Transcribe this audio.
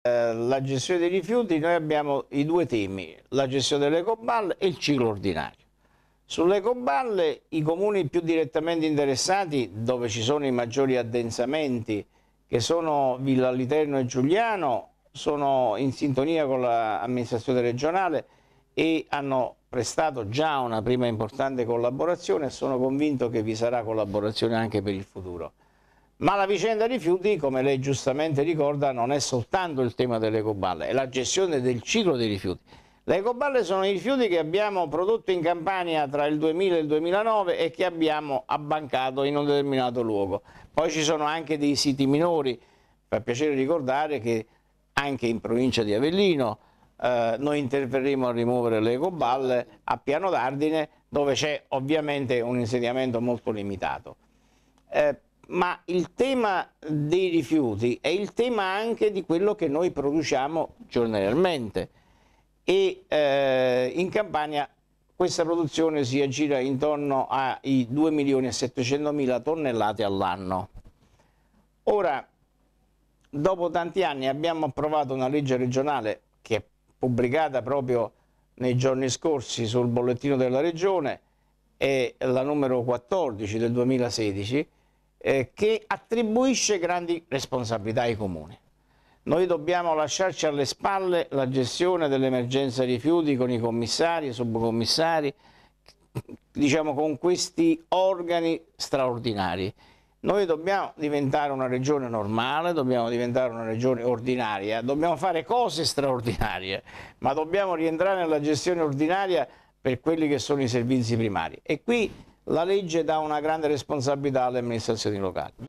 Eh, la gestione dei rifiuti noi abbiamo i due temi, la gestione delle ecoballe e il ciclo ordinario. Sulle ecoballe i comuni più direttamente interessati, dove ci sono i maggiori addensamenti, che sono Villa Literno e Giuliano, sono in sintonia con l'amministrazione regionale e hanno prestato già una prima importante collaborazione e sono convinto che vi sarà collaborazione anche per il futuro. Ma la vicenda rifiuti, come lei giustamente ricorda, non è soltanto il tema delle ecoballe, è la gestione del ciclo dei rifiuti. Le ecoballe sono i rifiuti che abbiamo prodotto in Campania tra il 2000 e il 2009 e che abbiamo abbancato in un determinato luogo. Poi ci sono anche dei siti minori, fa piacere ricordare che anche in provincia di Avellino eh, noi interverremo a rimuovere le ecoballe a Piano d'Ardine dove c'è ovviamente un insediamento molto limitato. Eh, ma il tema dei rifiuti è il tema anche di quello che noi produciamo giornalmente e eh, in Campania questa produzione si aggira intorno ai 2 milioni e 700 mila tonnellate all'anno. Ora, dopo tanti anni abbiamo approvato una legge regionale che è pubblicata proprio nei giorni scorsi sul bollettino della regione, è la numero 14 del 2016, eh, che attribuisce grandi responsabilità ai comuni. Noi dobbiamo lasciarci alle spalle la gestione dell'emergenza rifiuti con i commissari e subcommissari, diciamo con questi organi straordinari. Noi dobbiamo diventare una regione normale, dobbiamo diventare una regione ordinaria, dobbiamo fare cose straordinarie, ma dobbiamo rientrare nella gestione ordinaria per quelli che sono i servizi primari. E qui la legge dà una grande responsabilità alle amministrazioni locali.